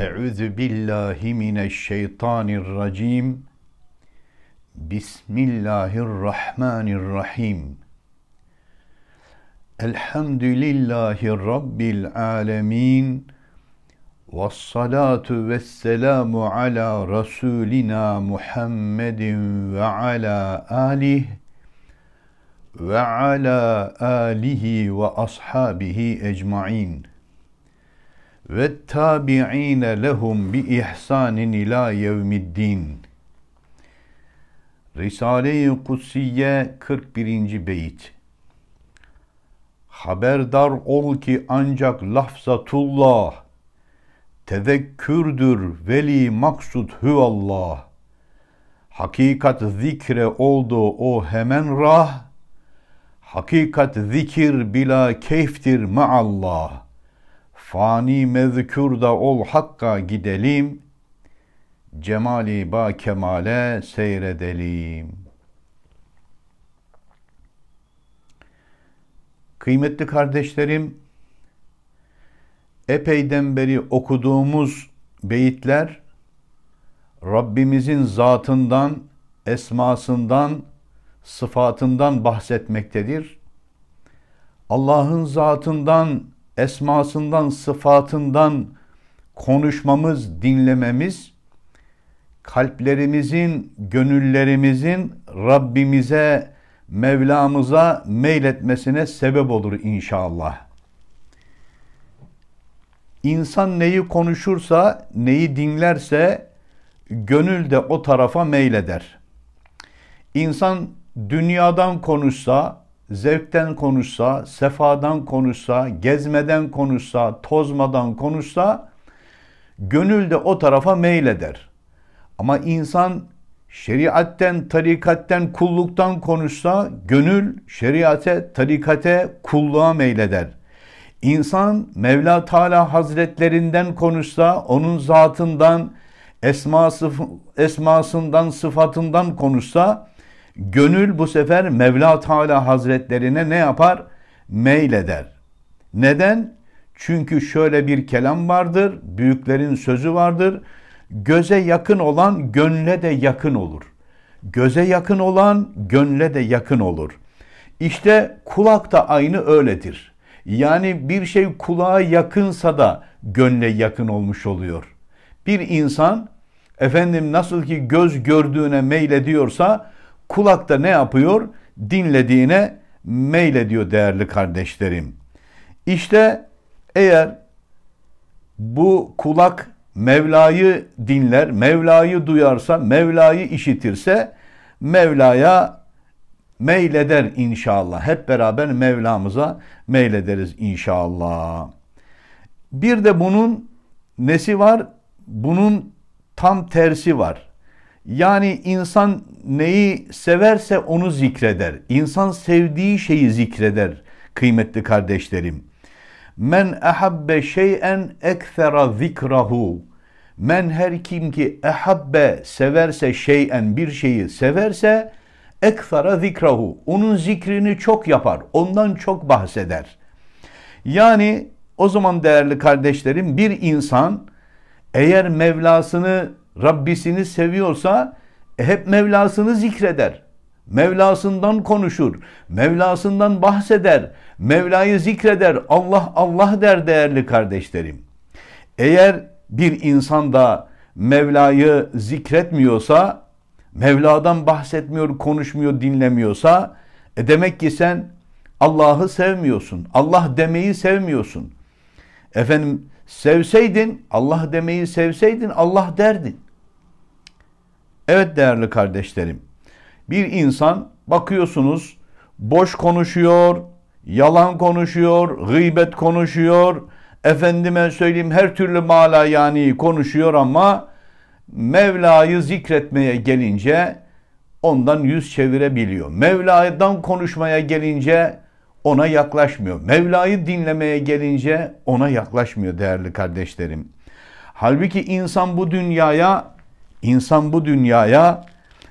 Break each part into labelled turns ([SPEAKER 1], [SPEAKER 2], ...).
[SPEAKER 1] Euzu billahi mineşşeytanirracim. Bismillahirrahmanirrahim. Elhamdülillahi Rabbil alemin. Vessalatu vesselamu ala Rasulina Muhammedin ve ala alih ve ala alihi ve ashabihi ecmain.'' ve tabi'ine lehum bi ihsanin ila yevmiddin. Risale-i Kutsiye 41. beyit. Haberdar ol ki ancak lafzatullah tevekkürdür veli maksud huvallah. Hakikat zikre oldu o hemen rah. Hakikat zikir bila keyftir maallah.'' Fani mezkürda ol hakka gidelim, cemali ba kemale seyredelim. Kıymetli kardeşlerim, epeyden beri okuduğumuz beyitler Rabbimizin zatından, esmasından, sıfatından bahsetmektedir. Allah'ın zatından esmasından, sıfatından konuşmamız, dinlememiz kalplerimizin, gönüllerimizin Rabbimize, Mevlamıza meyletmesine sebep olur inşallah. İnsan neyi konuşursa, neyi dinlerse gönül de o tarafa meyleder. İnsan dünyadan konuşsa, zevkten konuşsa, sefadan konuşsa, gezmeden konuşsa, tozmadan konuşsa gönül de o tarafa meyleder. Ama insan şeriatten, tarikatten, kulluktan konuşsa gönül şeriate, tarikate, kulluğa meyleder. İnsan Mevla Teala Hazretlerinden konuşsa onun zatından, esması, esmasından, sıfatından konuşsa Gönül bu sefer Mevla Teala Hazretlerine ne yapar? Meyleder. Neden? Çünkü şöyle bir kelam vardır, büyüklerin sözü vardır. Göze yakın olan gönle de yakın olur. Göze yakın olan gönle de yakın olur. İşte kulak da aynı öyledir. Yani bir şey kulağa yakınsa da gönle yakın olmuş oluyor. Bir insan efendim nasıl ki göz gördüğüne meylediyorsa Kulakta ne yapıyor? Dinlediğine meylediyor değerli kardeşlerim. İşte eğer bu kulak Mevla'yı dinler, Mevla'yı duyarsa, Mevla'yı işitirse Mevla'ya meyleder inşallah. Hep beraber Mevlamıza meylederiz inşallah. Bir de bunun nesi var? Bunun tam tersi var. Yani insan neyi severse onu zikreder. İnsan sevdiği şeyi zikreder kıymetli kardeşlerim. Men ahabbe şeyen ekthera zikrahu. Men her kim ki ehabbe severse şeyen bir şeyi severse ekthera zikrahu. Onun zikrini çok yapar. Ondan çok bahseder. Yani o zaman değerli kardeşlerim bir insan eğer Mevlasını, Rabbisini seviyorsa e, hep Mevlasını zikreder. Mevlasından konuşur, Mevlasından bahseder, Mevla'yı zikreder, Allah Allah der değerli kardeşlerim. Eğer bir insan da Mevla'yı zikretmiyorsa, Mevla'dan bahsetmiyor, konuşmuyor, dinlemiyorsa, e demek ki sen Allah'ı sevmiyorsun, Allah demeyi sevmiyorsun. Efendim sevseydin, Allah demeyi sevseydin Allah derdin. Evet değerli kardeşlerim. Bir insan bakıyorsunuz boş konuşuyor, yalan konuşuyor, gıybet konuşuyor, efendime söyleyeyim her türlü mala yani konuşuyor ama Mevla'yı zikretmeye gelince ondan yüz çevirebiliyor. Mevla'dan konuşmaya gelince ona yaklaşmıyor. Mevla'yı dinlemeye gelince ona yaklaşmıyor değerli kardeşlerim. Halbuki insan bu dünyaya İnsan bu dünyaya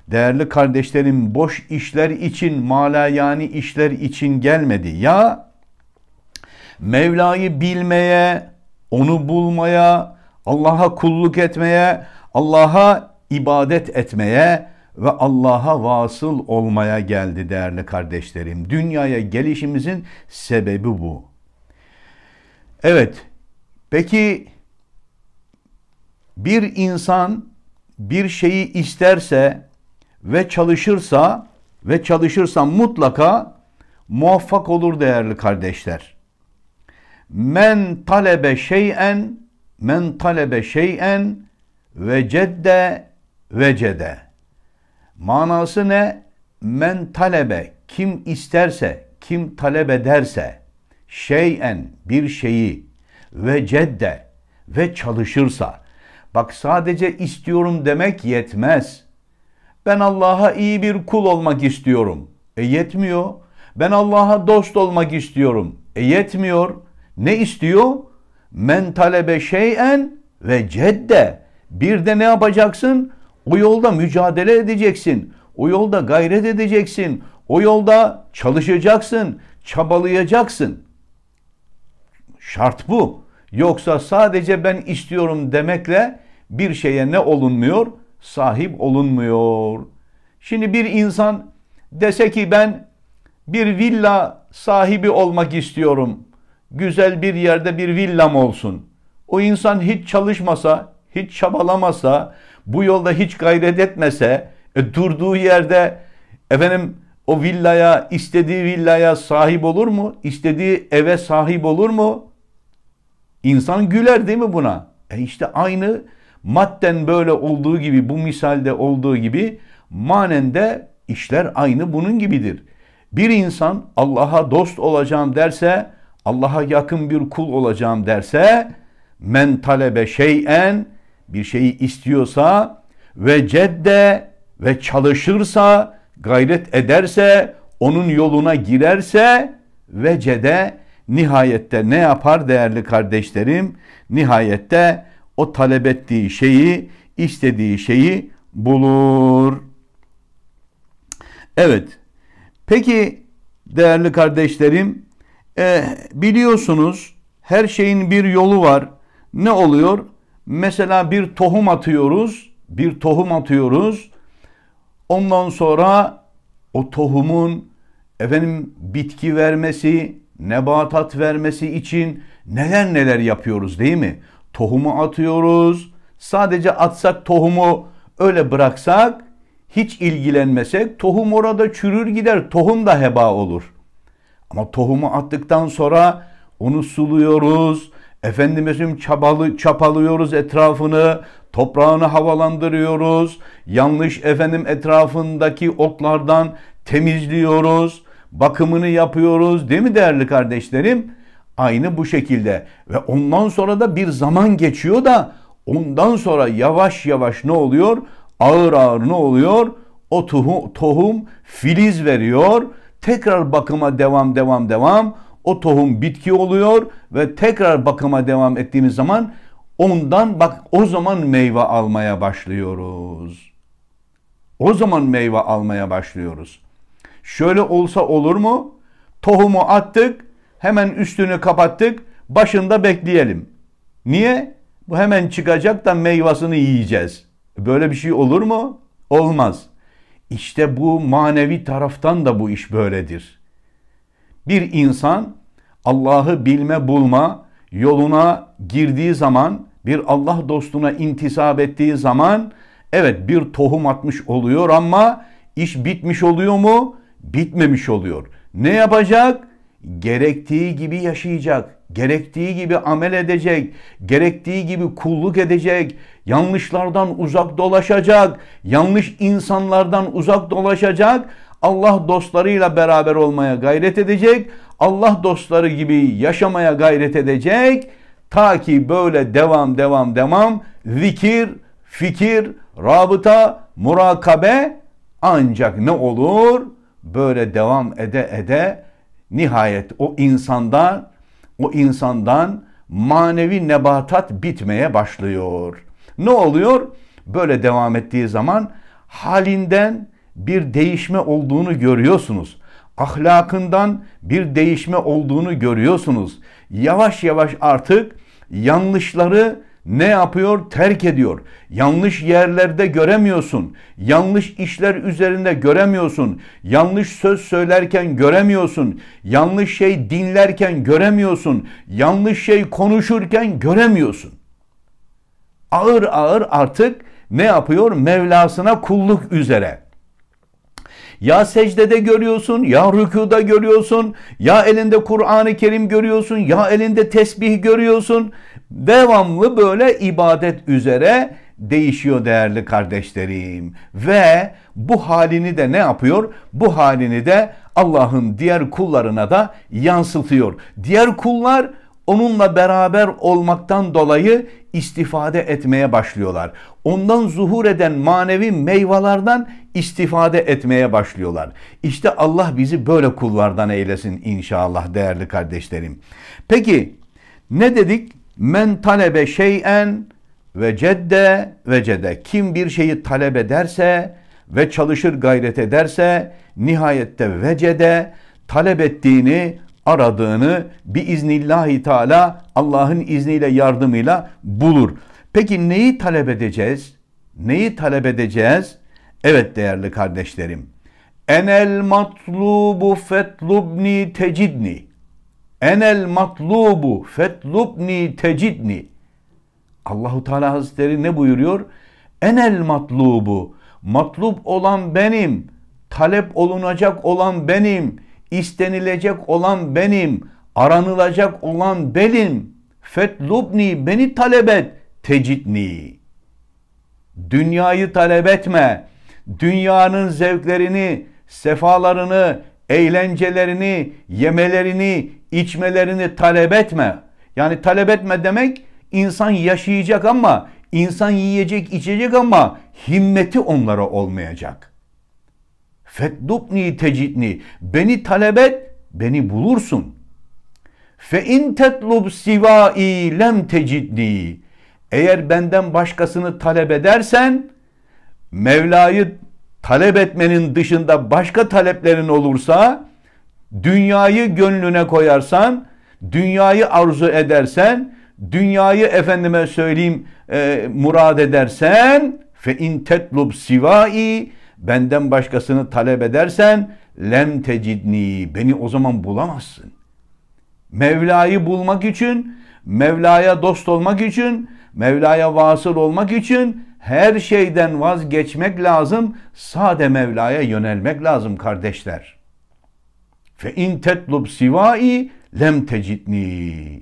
[SPEAKER 1] değerli kardeşlerim boş işler için, yani işler için gelmedi. Ya Mevla'yı bilmeye, onu bulmaya, Allah'a kulluk etmeye, Allah'a ibadet etmeye ve Allah'a vasıl olmaya geldi değerli kardeşlerim. Dünyaya gelişimizin sebebi bu. Evet, peki bir insan bir şeyi isterse ve çalışırsa ve çalışırsa mutlaka muvaffak olur değerli kardeşler. Men talebe şeyen men talebe şeyen ve cedde ve cede. Manası ne? Men talebe kim isterse, kim talep ederse şeyen bir şeyi ve cedde ve çalışırsa Bak sadece istiyorum demek yetmez. Ben Allah'a iyi bir kul olmak istiyorum. E yetmiyor. Ben Allah'a dost olmak istiyorum. E yetmiyor. Ne istiyor? Men talebe şeyen ve cedde. Bir de ne yapacaksın? O yolda mücadele edeceksin. O yolda gayret edeceksin. O yolda çalışacaksın, çabalayacaksın. Şart bu. Yoksa sadece ben istiyorum demekle bir şeye ne olunmuyor? Sahip olunmuyor. Şimdi bir insan dese ki ben bir villa sahibi olmak istiyorum. Güzel bir yerde bir villam olsun. O insan hiç çalışmasa, hiç çabalamasa, bu yolda hiç gayret etmese, e, durduğu yerde efendim o villaya, istediği villaya sahip olur mu? İstediği eve sahip olur mu? İnsan güler değil mi buna? E işte aynı madden böyle olduğu gibi bu misalde olduğu gibi manen de işler aynı bunun gibidir. Bir insan Allah'a dost olacağım derse, Allah'a yakın bir kul olacağım derse, men talebe şeyen bir şeyi istiyorsa ve cedde ve çalışırsa, gayret ederse, onun yoluna girerse ve cede nihayette ne yapar değerli kardeşlerim? Nihayette o talep ettiği şeyi, istediği şeyi bulur. Evet. Peki değerli kardeşlerim, e, biliyorsunuz her şeyin bir yolu var. Ne oluyor? Mesela bir tohum atıyoruz, bir tohum atıyoruz. Ondan sonra o tohumun efendim bitki vermesi, nebatat vermesi için neler neler yapıyoruz değil mi? Tohumu atıyoruz. Sadece atsak tohumu öyle bıraksak hiç ilgilenmesek tohum orada çürür gider. Tohum da heba olur. Ama tohumu attıktan sonra onu suluyoruz. Efendimizim çabalı, çapalıyoruz etrafını, toprağını havalandırıyoruz. Yanlış efendim etrafındaki otlardan temizliyoruz bakımını yapıyoruz değil mi değerli kardeşlerim? Aynı bu şekilde ve ondan sonra da bir zaman geçiyor da ondan sonra yavaş yavaş ne oluyor? Ağır ağır ne oluyor? O tohum, tohum filiz veriyor. Tekrar bakıma devam devam devam. O tohum bitki oluyor ve tekrar bakıma devam ettiğimiz zaman ondan bak o zaman meyve almaya başlıyoruz. O zaman meyve almaya başlıyoruz. Şöyle olsa olur mu? Tohumu attık, hemen üstünü kapattık, başında bekleyelim. Niye? Bu hemen çıkacak da meyvasını yiyeceğiz. Böyle bir şey olur mu? Olmaz. İşte bu manevi taraftan da bu iş böyledir. Bir insan Allah'ı bilme bulma yoluna girdiği zaman, bir Allah dostuna intisap ettiği zaman evet bir tohum atmış oluyor ama iş bitmiş oluyor mu? bitmemiş oluyor. Ne yapacak? Gerektiği gibi yaşayacak, gerektiği gibi amel edecek, gerektiği gibi kulluk edecek, yanlışlardan uzak dolaşacak, yanlış insanlardan uzak dolaşacak, Allah dostlarıyla beraber olmaya gayret edecek, Allah dostları gibi yaşamaya gayret edecek. Ta ki böyle devam devam devam zikir, fikir, rabıta, murakabe ancak ne olur? böyle devam ede ede nihayet o insandan o insandan manevi nebatat bitmeye başlıyor. Ne oluyor? Böyle devam ettiği zaman halinden bir değişme olduğunu görüyorsunuz. Ahlakından bir değişme olduğunu görüyorsunuz. Yavaş yavaş artık yanlışları ne yapıyor? Terk ediyor. Yanlış yerlerde göremiyorsun. Yanlış işler üzerinde göremiyorsun. Yanlış söz söylerken göremiyorsun. Yanlış şey dinlerken göremiyorsun. Yanlış şey konuşurken göremiyorsun. Ağır ağır artık ne yapıyor? Mevlasına kulluk üzere. Ya secdede görüyorsun, ya rükuda görüyorsun, ya elinde Kur'an-ı Kerim görüyorsun, ya elinde tesbih görüyorsun devamlı böyle ibadet üzere değişiyor değerli kardeşlerim. Ve bu halini de ne yapıyor? Bu halini de Allah'ın diğer kullarına da yansıtıyor. Diğer kullar onunla beraber olmaktan dolayı istifade etmeye başlıyorlar. Ondan zuhur eden manevi meyvelerden istifade etmeye başlıyorlar. İşte Allah bizi böyle kullardan eylesin inşallah değerli kardeşlerim. Peki ne dedik? Men talebe şeyen ve cedde ve cede. Kim bir şeyi talep ederse ve çalışır gayret ederse nihayette vecede talep ettiğini aradığını bir iznillahi teala Allah'ın izniyle yardımıyla bulur. Peki neyi talep edeceğiz? Neyi talep edeceğiz? Evet değerli kardeşlerim. Enel matlubu fetlubni tecidni. Enel matlubu fetlubni tecidni. Allahu Teala Hazretleri ne buyuruyor? Enel matlubu. Matlub olan benim. Talep olunacak olan benim. istenilecek olan benim. Aranılacak olan benim. Fetlubni beni talep et. Tecidni. Dünyayı talep etme. Dünyanın zevklerini, sefalarını, eğlencelerini, yemelerini, içmelerini talep etme. Yani talep etme demek insan yaşayacak ama insan yiyecek, içecek ama himmeti onlara olmayacak. Feddubni tecidni. Beni talep et, beni bulursun. Fe in tetlub sivai lem tecidni. Eğer benden başkasını talep edersen Mevla'yı talep etmenin dışında başka taleplerin olursa, dünyayı gönlüne koyarsan, dünyayı arzu edersen, dünyayı efendime söyleyeyim e, murad edersen, fe in tetlub sivai, benden başkasını talep edersen, lem tecidni, beni o zaman bulamazsın. Mevla'yı bulmak için, Mevla'ya dost olmak için, Mevla'ya vasıl olmak için her şeyden vazgeçmek lazım. Sade Mevla'ya yönelmek lazım kardeşler. Fe in tetlub sivai lem tecidni.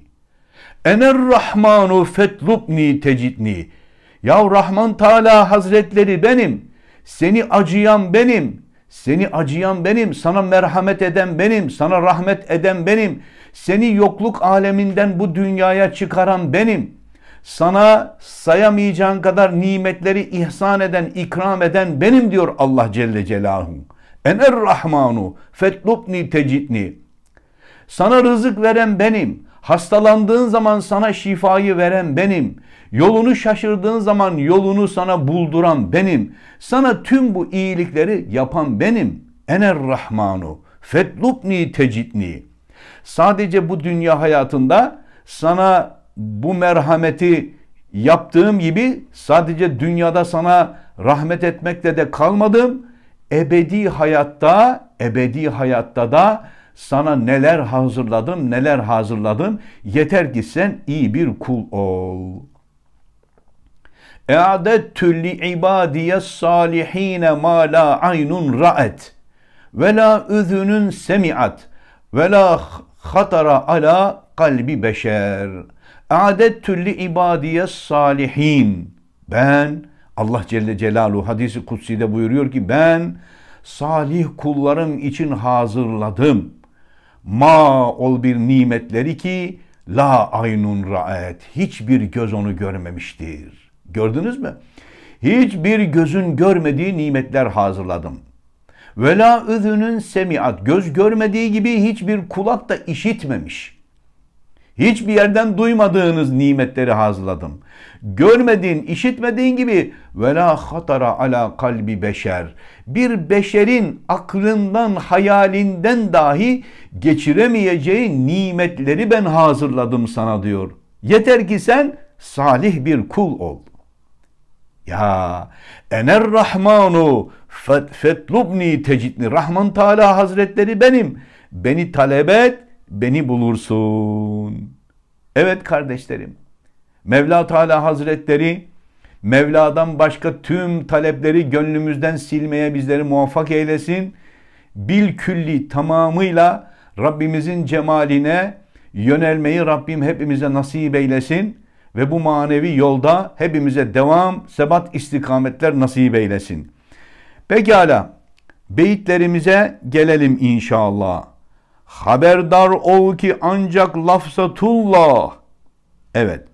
[SPEAKER 1] Ener rahmanu fetlubni tecidni. Ya Rahman Teala Hazretleri benim. Seni acıyan benim. Seni acıyan benim, sana merhamet eden benim, sana rahmet eden benim, seni yokluk aleminden bu dünyaya çıkaran benim.'' sana sayamayacağın kadar nimetleri ihsan eden, ikram eden benim diyor Allah Celle Celaluhu. Ener Rahmanu fetlubni tecidni. Sana rızık veren benim. Hastalandığın zaman sana şifayı veren benim. Yolunu şaşırdığın zaman yolunu sana bulduran benim. Sana tüm bu iyilikleri yapan benim. Ener Rahmanu fetlubni tecidni. Sadece bu dünya hayatında sana bu merhameti yaptığım gibi sadece dünyada sana rahmet etmekle de kalmadım. Ebedi hayatta, ebedi hayatta da sana neler hazırladım, neler hazırladım. Yeter ki sen iyi bir kul ol. E'adettü li ibadiye salihine ma la aynun ra'et ve la üzünün semi'at ve la hatara ala kalbi beşer.'' Adet türlü ibadiye salihin. Ben Allah Celle Celaluhu hadisi kutsi'de buyuruyor ki ben salih kullarım için hazırladım. Ma ol bir nimetleri ki la aynun raet. Hiçbir göz onu görmemiştir. Gördünüz mü? Hiçbir gözün görmediği nimetler hazırladım. Vela üzünün semiat. Göz görmediği gibi hiçbir kulak da işitmemiş. Hiçbir yerden duymadığınız nimetleri hazladım. Görmediğin, işitmediğin gibi vela hatara ala kalbi beşer. Bir beşerin aklından, hayalinden dahi geçiremeyeceği nimetleri ben hazırladım sana diyor. Yeter ki sen salih bir kul ol. Ya ener rahmanu fetlubni tecidni. Rahman Teala Hazretleri benim. Beni talep et, beni bulursun. Evet kardeşlerim. Mevla Teala Hazretleri Mevla'dan başka tüm talepleri gönlümüzden silmeye bizleri muvaffak eylesin. Bil külli tamamıyla Rabbimizin cemaline yönelmeyi Rabbim hepimize nasip eylesin ve bu manevi yolda hepimize devam, sebat, istikametler nasip eylesin. Pekala, beyitlerimize gelelim inşallah. Haberdar ol ki ancak lafzatullah. Evet.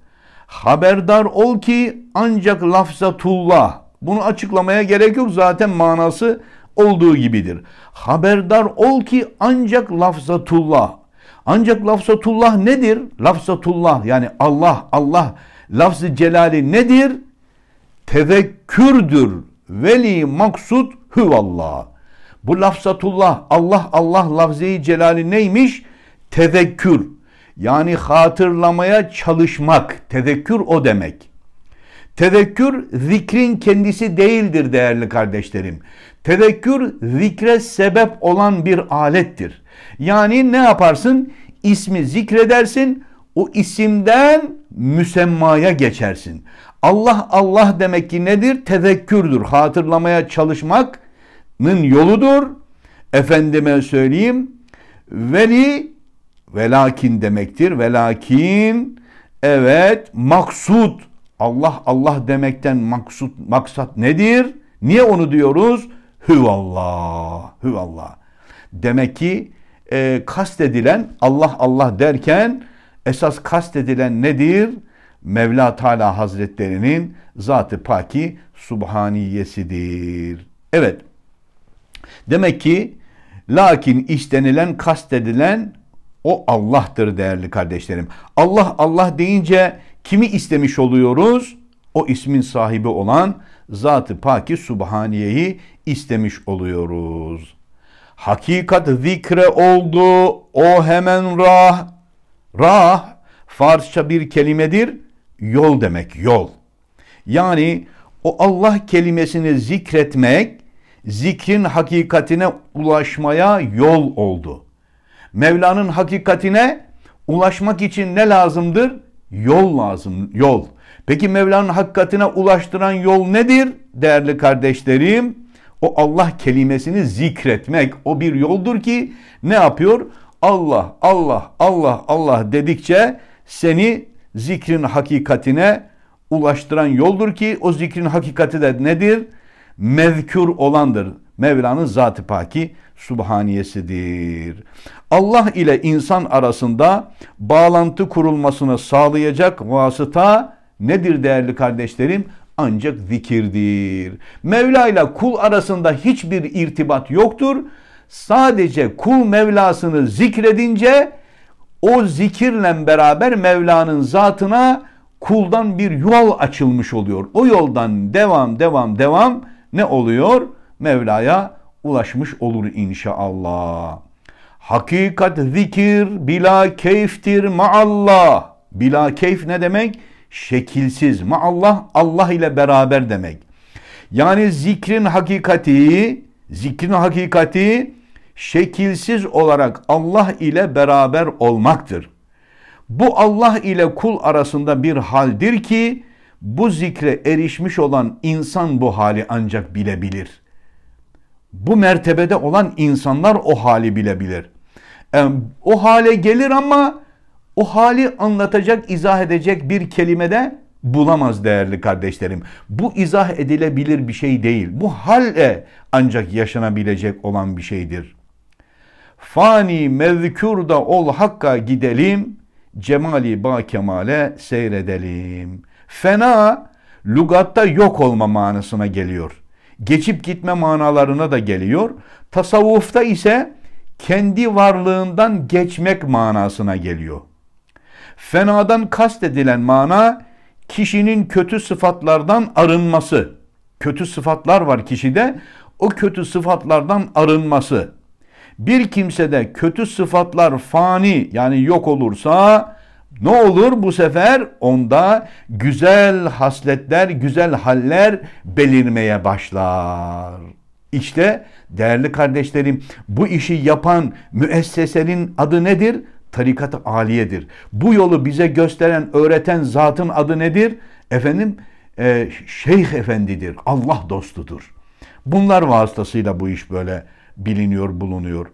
[SPEAKER 1] Haberdar ol ki ancak lafzatullah. Bunu açıklamaya gerek yok. Zaten manası olduğu gibidir. Haberdar ol ki ancak lafzatullah. Ancak lafzatullah nedir? Lafzatullah yani Allah, Allah lafzı celali nedir? Tevekkürdür. Veli maksud huvallah. Bu lafzatullah, Allah Allah lafzeyi celali neymiş? Tezekkür. Yani hatırlamaya çalışmak. Tezekkür o demek. Tezekkür zikrin kendisi değildir değerli kardeşlerim. Tezekkür zikre sebep olan bir alettir. Yani ne yaparsın? İsmi zikredersin, o isimden müsemmaya geçersin. Allah Allah demek ki nedir? Tezekkürdür. Hatırlamaya çalışmak, yoludur. Efendime söyleyeyim veli velakin demektir. Velakin evet maksud Allah Allah demekten maksut maksat nedir? Niye onu diyoruz? Hüvallah. Hüvallah. Demek ki e, kastedilen Allah Allah derken esas kastedilen nedir? Mevla Teala Hazretlerinin Zat-ı Paki Subhaniyesidir. Evet. Demek ki lakin istenilen kastedilen o Allah'tır değerli kardeşlerim. Allah Allah deyince kimi istemiş oluyoruz? O ismin sahibi olan Zat-ı Paki Subhaniye'yi istemiş oluyoruz. Hakikat zikre oldu o hemen rah. Rah Farsça bir kelimedir. Yol demek yol. Yani o Allah kelimesini zikretmek zikrin hakikatine ulaşmaya yol oldu. Mevla'nın hakikatine ulaşmak için ne lazımdır? Yol lazım, yol. Peki Mevla'nın hakikatine ulaştıran yol nedir değerli kardeşlerim? O Allah kelimesini zikretmek o bir yoldur ki ne yapıyor? Allah, Allah, Allah, Allah dedikçe seni zikrin hakikatine ulaştıran yoldur ki o zikrin hakikati de nedir? Mevkür olandır. Mevla'nın zat-ı paki subhaniyesidir. Allah ile insan arasında bağlantı kurulmasını sağlayacak vasıta nedir değerli kardeşlerim? Ancak zikirdir. Mevla ile kul arasında hiçbir irtibat yoktur. Sadece kul Mevlasını zikredince o zikirle beraber Mevla'nın zatına kuldan bir yol açılmış oluyor. O yoldan devam devam devam ne oluyor? Mevla'ya ulaşmış olur inşallah. Hakikat zikir bila keyftir maallah. Bila keyf ne demek? Şekilsiz. Maallah Allah ile beraber demek. Yani zikrin hakikati, zikrin hakikati şekilsiz olarak Allah ile beraber olmaktır. Bu Allah ile kul arasında bir haldir ki bu zikre erişmiş olan insan bu hali ancak bilebilir. Bu mertebede olan insanlar o hali bilebilir. O hale gelir ama o hali anlatacak, izah edecek bir kelime de bulamaz değerli kardeşlerim. Bu izah edilebilir bir şey değil. Bu halle ancak yaşanabilecek olan bir şeydir. Fani mevkürda ol hakka gidelim, cemali ba kemale seyredelim. Fena lugatta yok olma manasına geliyor. Geçip gitme manalarına da geliyor. Tasavvufta ise kendi varlığından geçmek manasına geliyor. Fenadan kastedilen mana kişinin kötü sıfatlardan arınması. Kötü sıfatlar var kişide. O kötü sıfatlardan arınması. Bir kimsede kötü sıfatlar fani yani yok olursa ne olur bu sefer onda güzel hasletler, güzel haller belirmeye başlar. İşte değerli kardeşlerim bu işi yapan müessesenin adı nedir? Tarikat-ı aliyedir. Bu yolu bize gösteren, öğreten zatın adı nedir? Efendim e, şeyh efendidir, Allah dostudur. Bunlar vasıtasıyla bu iş böyle biliniyor, bulunuyor.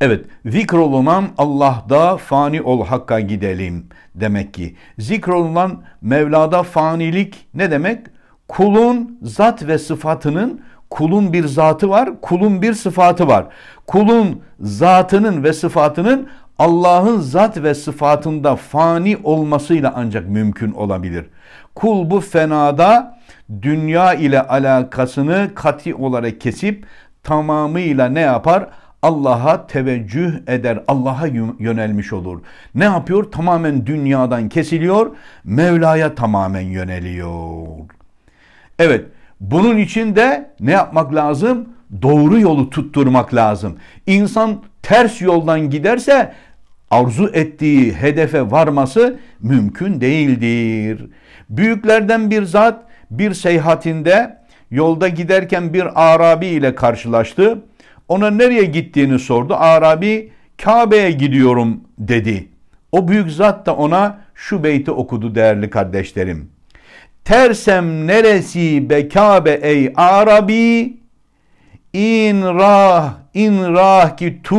[SPEAKER 1] Evet, zikrolunan Allah'da fani ol hakka gidelim demek ki. Zikrolunan Mevla'da fanilik ne demek? Kulun zat ve sıfatının kulun bir zatı var, kulun bir sıfatı var. Kulun zatının ve sıfatının Allah'ın zat ve sıfatında fani olmasıyla ancak mümkün olabilir. Kul bu fenada dünya ile alakasını kati olarak kesip tamamıyla ne yapar? Allah'a teveccüh eder, Allah'a yönelmiş olur. Ne yapıyor? Tamamen dünyadan kesiliyor, Mevla'ya tamamen yöneliyor. Evet, bunun için de ne yapmak lazım? Doğru yolu tutturmak lazım. İnsan ters yoldan giderse arzu ettiği hedefe varması mümkün değildir. Büyüklerden bir zat bir seyahatinde yolda giderken bir Arabi ile karşılaştı. Ona nereye gittiğini sordu. Arabi Kabe'ye gidiyorum dedi. O büyük zat da ona şu beyti okudu değerli kardeşlerim. Tersem neresi be Kabe ey Arabi? İn rah, in rah ki tu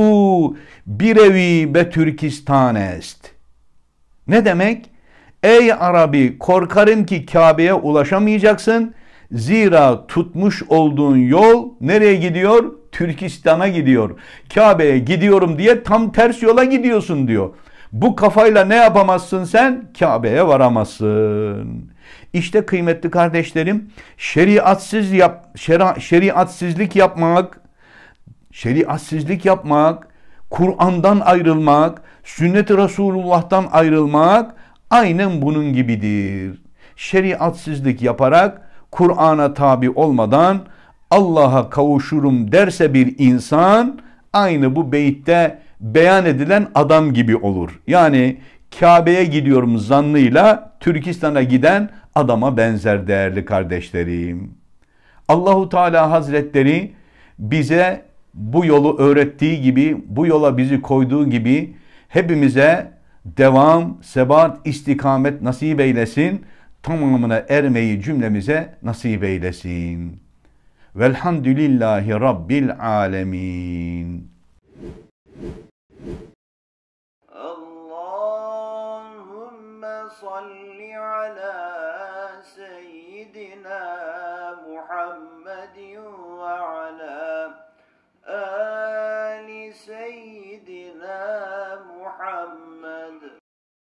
[SPEAKER 1] birevi be Türkistan est. Ne demek? Ey Arabi korkarım ki Kabe'ye ulaşamayacaksın. Zira tutmuş olduğun yol nereye gidiyor? Türkistan'a gidiyor. Kabe'ye gidiyorum diye tam ters yola gidiyorsun diyor. Bu kafayla ne yapamazsın sen? Kabe'ye varamazsın. İşte kıymetli kardeşlerim, şeriatsız yap, şera, şeriatsizlik yapmak, şeriatsizlik yapmak, Kur'an'dan ayrılmak, sünnet-i Resulullah'tan ayrılmak aynen bunun gibidir. Şeriatsizlik yaparak Kur'an'a tabi olmadan Allah'a kavuşurum derse bir insan aynı bu beyitte beyan edilen adam gibi olur. Yani Kabe'ye gidiyorum zannıyla Türkistan'a giden adama benzer değerli kardeşlerim. Allahu Teala Hazretleri bize bu yolu öğrettiği gibi, bu yola bizi koyduğu gibi hepimize devam, sebat, istikamet nasip eylesin. Tamamına ermeyi cümlemize nasip eylesin. Velhamdülillahi Rabbil alemin. Muhammed.